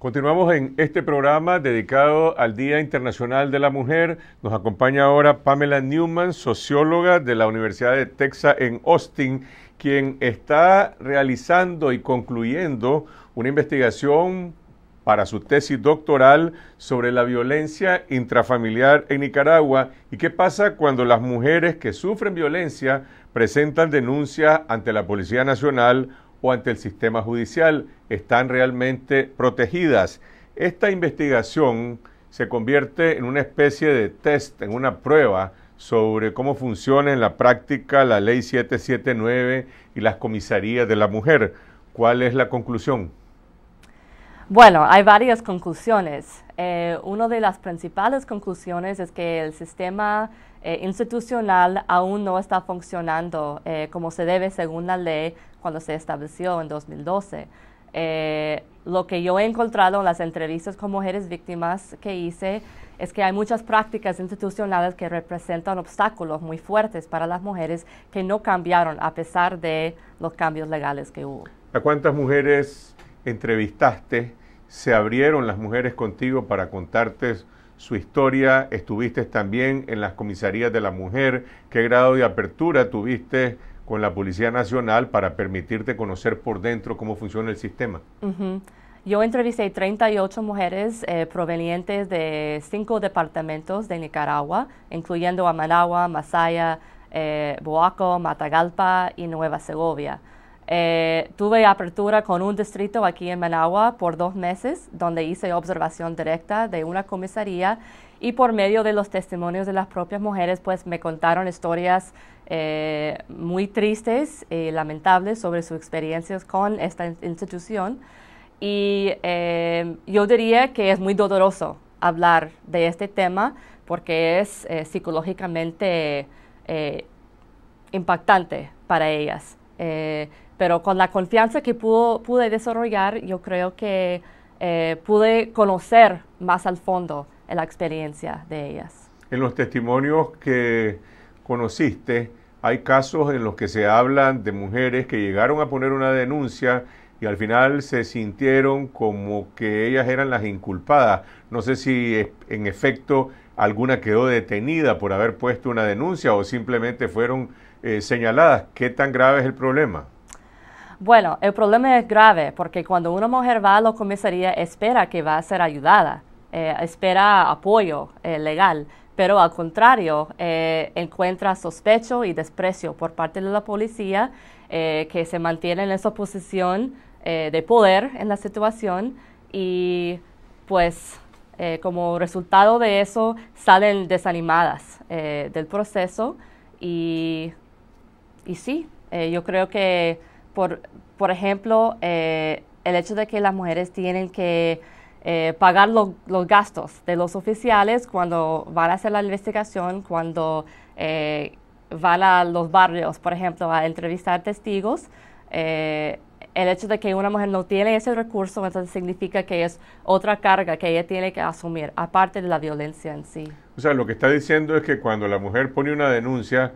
Continuamos en este programa dedicado al Día Internacional de la Mujer. Nos acompaña ahora Pamela Newman, socióloga de la Universidad de Texas en Austin, quien está realizando y concluyendo una investigación para su tesis doctoral sobre la violencia intrafamiliar en Nicaragua y qué pasa cuando las mujeres que sufren violencia presentan denuncias ante la Policía Nacional o ante el sistema judicial están realmente protegidas. Esta investigación se convierte en una especie de test, en una prueba sobre cómo funciona en la práctica la ley 779 y las comisarías de la mujer. ¿Cuál es la conclusión? Bueno, hay varias conclusiones. Eh, una de las principales conclusiones es que el sistema eh, institucional aún no está funcionando eh, como se debe según la ley cuando se estableció en 2012. lo que yo he encontrado en las entrevistas con mujeres víctimas que hice es que hay muchas prácticas institucionales que representan obstáculos muy fuertes para las mujeres que no cambiaron a pesar de los cambios legales que hubo. ¿A cuántas mujeres entrevistaste se abrieron las mujeres contigo para contarte su historia, estuviste también en las comisarías de la mujer, qué grado de apertura tuviste con la Policía Nacional para permitirte conocer por dentro cómo funciona el sistema. Yo entrevisté 38 mujeres eh, provenientes de cinco departamentos de Nicaragua, incluyendo a Managua, Masaya, eh, Boaco, Matagalpa y Nueva Segovia. Eh, tuve apertura con un distrito aquí en Managua por dos meses, donde hice observación directa de una comisaría y por medio de los testimonios de las propias mujeres, pues me contaron historias eh, muy tristes y lamentables sobre sus experiencias con esta institución. Y eh, yo diría que es muy doloroso hablar de este tema porque es psicológicamente impactante para ellas pero con la confianza que pude desarrollar, yo creo que eh, pude conocer más al fondo la experiencia de ellas. En los testimonios que conociste, hay casos en los que se hablan de mujeres que llegaron a poner una denuncia y al final se sintieron como que ellas eran las inculpadas. No sé si en efecto alguna quedó detenida por haber puesto una denuncia o simplemente fueron eh, señaladas. ¿Qué tan grave es el problema? Bueno, el problema es grave porque cuando una mujer va a la comisaría espera que va a ser ayudada, eh, espera apoyo eh, legal, pero al contrario eh, encuentra sospecho y desprecio por parte de la policía que se mantiene en esa posición de poder en la situación y pues como resultado de eso salen desanimadas del proceso y, y sí, yo creo que por, por ejemplo, eh, el hecho de que las mujeres tienen que eh, pagar los gastos de los oficiales cuando van a hacer la investigación, cuando eh, van a los barrios, por ejemplo, a entrevistar testigos. el hecho de que una mujer no tiene ese recurso, entonces significa que es otra carga que ella tiene que asumir, aparte de la violencia en sí. O sea, lo que está diciendo es que cuando la mujer pone una denuncia,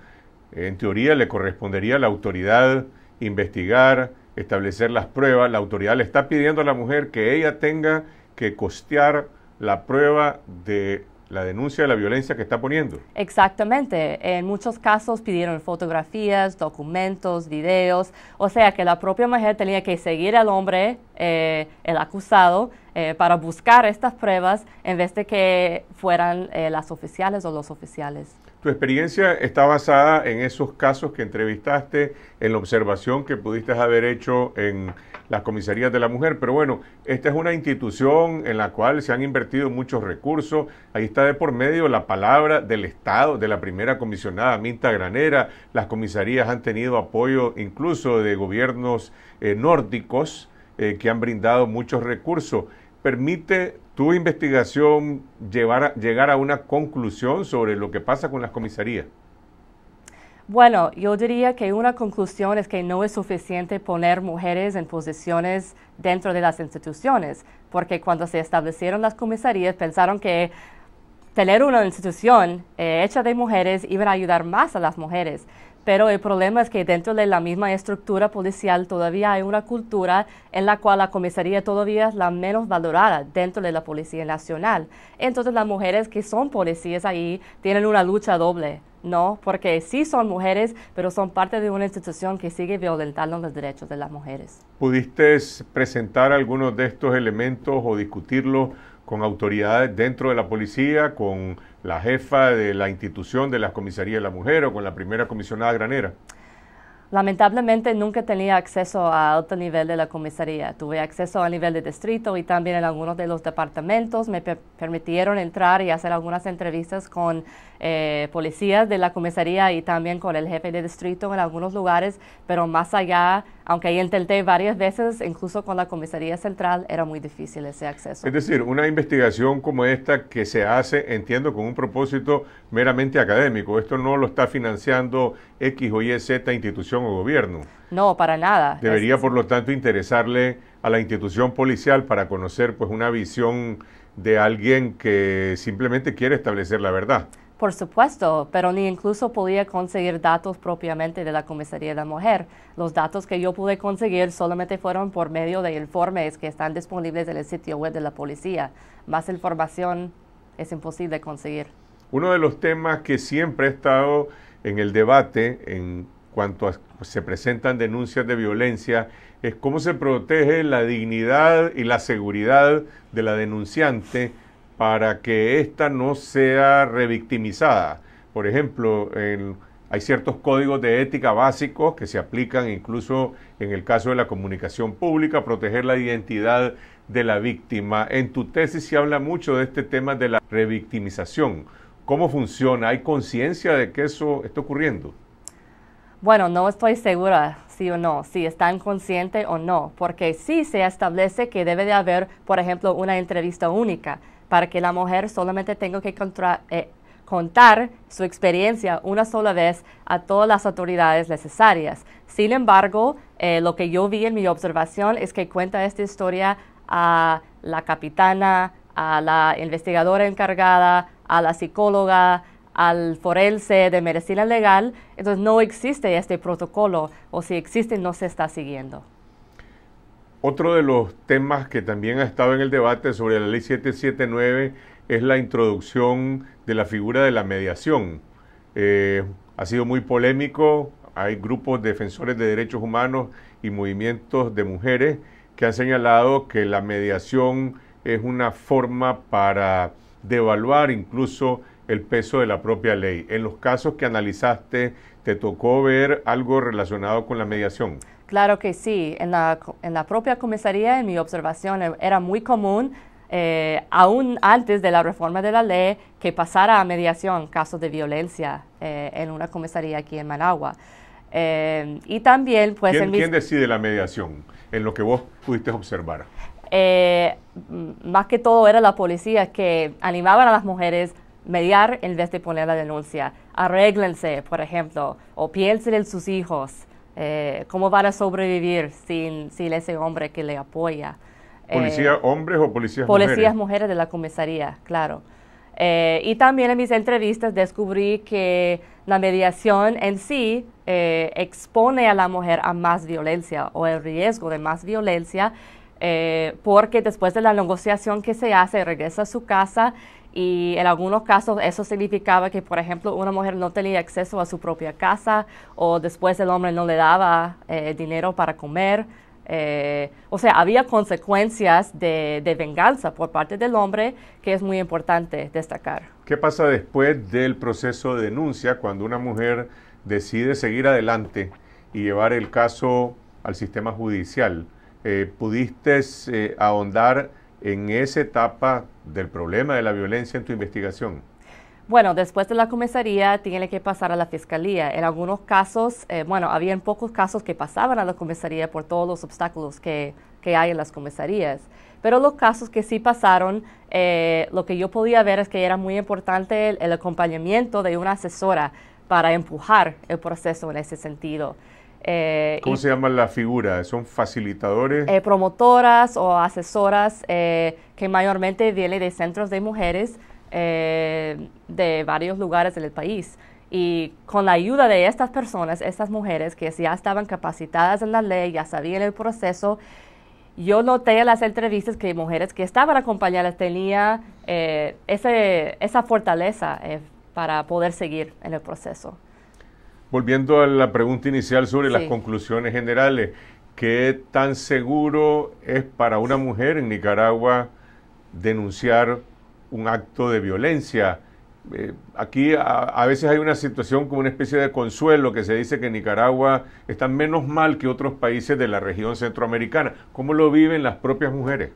en teoría le correspondería a la autoridad investigar, establecer las pruebas. La autoridad le está pidiendo a la mujer que ella tenga que costear la prueba de la denuncia de la violencia que está poniendo. Exactamente. En muchos casos pidieron fotografías, documentos, videos. O sea que la propia mujer tenía que seguir al hombre, eh, el acusado, eh, para buscar estas pruebas en vez de que fueran eh, las oficiales o los oficiales. Tu experiencia está basada en esos casos que entrevistaste, en la observación que pudiste haber hecho en las comisarías de la mujer, pero bueno, esta es una institución en la cual se han invertido muchos recursos, ahí está de por medio la palabra del Estado, de la primera comisionada Minta Granera, las comisarías han tenido apoyo incluso de gobiernos eh, nórdicos eh, que han brindado muchos recursos permite tu investigación llevar llegar a una conclusión sobre lo que pasa con las comisarías? Bueno, yo diría que una conclusión es que no es suficiente poner mujeres en posiciones dentro de las instituciones, porque cuando se establecieron las comisarías pensaron que tener una institución eh, hecha de mujeres iba a ayudar más a las mujeres. Pero el problema es que dentro de la misma estructura policial todavía hay una cultura en la cual la comisaría todavía es la menos valorada dentro de la Policía Nacional. Entonces las mujeres que son policías ahí tienen una lucha doble, ¿no? Porque sí son mujeres, pero son parte de una institución que sigue violentando los derechos de las mujeres. ¿Pudiste presentar algunos de estos elementos o discutirlos? con autoridades dentro de la policía, con la jefa de la institución de la Comisaría de la mujer o con la primera comisionada granera? Lamentablemente nunca tenía acceso a alto nivel de la comisaría. Tuve acceso a nivel de distrito y también en algunos de los departamentos. Me permitieron entrar y hacer algunas entrevistas con eh, policías de la comisaría y también con el jefe de distrito en algunos lugares, pero más allá, aunque ahí intenté varias veces, incluso con la comisaría central, era muy difícil ese acceso. Es decir, una investigación como esta que se hace, entiendo, con un propósito meramente académico. Esto no lo está financiando X o Y, Z institución o gobierno. No, para nada. Debería, por lo tanto, interesarle a la institución policial para conocer pues una visión de alguien que simplemente quiere establecer la verdad. Por supuesto, pero ni incluso podía conseguir datos propiamente de la comisaría de la mujer. Los datos que yo pude conseguir solamente fueron por medio de informes que están disponibles en el sitio web de la policía. Más información es imposible conseguir. Uno de los temas que siempre ha estado en el debate en cuanto se presentan denuncias de violencia es cómo se protege la dignidad y la seguridad de la denunciante para que ésta no sea revictimizada. Por ejemplo, hay ciertos códigos de ética básicos que se aplican incluso en el caso de la comunicación pública, proteger la identidad de la víctima. En tu tesis se habla mucho de este tema de la revictimización. ¿Cómo funciona? ¿Hay conciencia de que eso está ocurriendo? Bueno, no estoy segura sí o no, si están conscientes o no, porque sí se establece que debe de haber, por ejemplo, una entrevista única para que la mujer solamente tenga que eh, contar su experiencia una sola vez a todas las autoridades necesarias. Sin embargo, eh, lo que yo vi en mi observación es que cuenta esta historia a la capitana, a la investigadora encargada, a la psicóloga, al forense de medicina legal, entonces no existe este protocolo o si existe no se está siguiendo. Otro de los temas que también ha estado en el debate sobre la ley 779 es la introducción de la figura de la mediación. Eh, ha sido muy polémico, hay grupos defensores de derechos humanos y movimientos de mujeres que han señalado que la mediación es una forma para devaluar incluso el peso de la propia ley. En los casos que analizaste, ¿te tocó ver algo relacionado con la mediación? Claro que sí. En la, en la propia comisaría, en mi observación, e, era muy común, eh, aún antes de la reforma de la ley, que pasara a mediación casos de violencia eh, en una comisaría aquí en Managua. Eh, y también, pues... ¿Quién, decide la mediación? En lo que vos pudiste observar. más que todo era la policía que animaban a las mujeres mediar en vez de poner la denuncia. Arréglense, por ejemplo, o piensen en sus hijos, eh, cómo van a sobrevivir sin, sin ese hombre que le apoya. ¿Policías eh, hombres o policías, mujeres? Policías mujeres de la comisaría, claro. Eh, y también en mis entrevistas descubrí que la mediación en sí expone a la mujer a más violencia o el riesgo de más violencia porque después de la negociación que se hace regresa a su casa y en algunos casos eso significaba que, por ejemplo, una mujer no tenía acceso a su propia casa o después el hombre no le daba eh, dinero para comer. Eh, o sea, había consecuencias de, venganza por parte del hombre que es muy importante destacar. ¿Qué pasa después del proceso de denuncia cuando una mujer decide seguir adelante y llevar el caso al sistema judicial? Eh, ¿Pudiste ahondar? en esa etapa del problema de la violencia en tu investigación? Bueno, después de la comisaría tiene que pasar a la fiscalía. En algunos casos, eh, bueno, habían pocos casos que pasaban a la comisaría por todos los obstáculos que, hay en las comisarías. Pero los casos que sí pasaron, eh, lo que yo podía ver es que era muy importante el acompañamiento de una asesora para empujar el proceso en ese sentido. Eh, ¿Cómo se llama la figura? ¿Son facilitadores? Eh, promotoras o asesoras eh, que mayormente vienen de centros de mujeres de varios lugares del país. Y con la ayuda de estas personas, estas mujeres que ya estaban capacitadas en la ley, ya sabían el proceso, yo noté en las entrevistas que mujeres que estaban acompañadas tenían esa fortaleza para poder seguir en el proceso volviendo a la pregunta inicial sobre las conclusiones generales, ¿qué tan seguro es para una mujer en Nicaragua denunciar un acto de violencia? Eh, aquí a, veces hay una situación como una especie de consuelo que se dice que Nicaragua está menos mal que otros países de la región centroamericana. ¿Cómo lo viven las propias mujeres?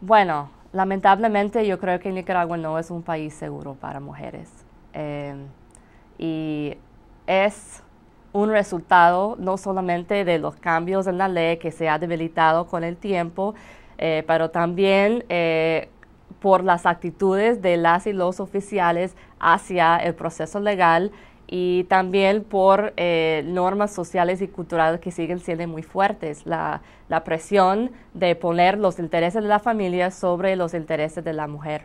Bueno, lamentablemente yo creo que Nicaragua no es un país seguro para mujeres. Eh, y es un resultado no solamente de los cambios en la ley que se ha debilitado con el tiempo, eh, pero también eh, por las actitudes de las y los oficiales hacia el proceso legal y también por eh, normas sociales y culturales que siguen siendo muy fuertes, la, la presión de poner los intereses de la familia sobre los intereses de la mujer.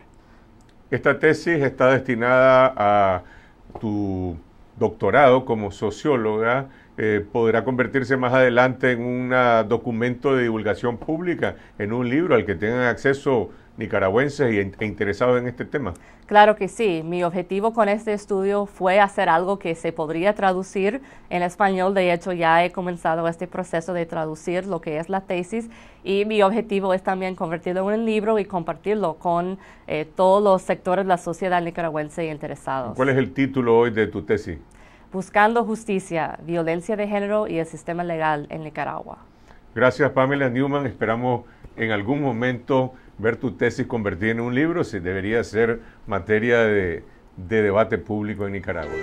Esta tesis está destinada a tu doctorado como socióloga eh, podrá convertirse más adelante en un documento de divulgación pública, en un libro al que tengan acceso nicaragüenses e interesados en este tema. Claro que sí. Mi objetivo con este estudio fue hacer algo que se podría traducir en español. De hecho, ya he comenzado este proceso de traducir lo que es la tesis y mi objetivo es también convertirlo en un libro y compartirlo con eh, todos los sectores de la sociedad nicaragüense interesados. ¿Cuál es el título hoy de tu tesis? Buscando justicia, violencia de género y el sistema legal en Nicaragua. Gracias Pamela Newman. Esperamos en algún momento ver tu tesis convertida en un libro, si debería ser materia de, de debate público en Nicaragua.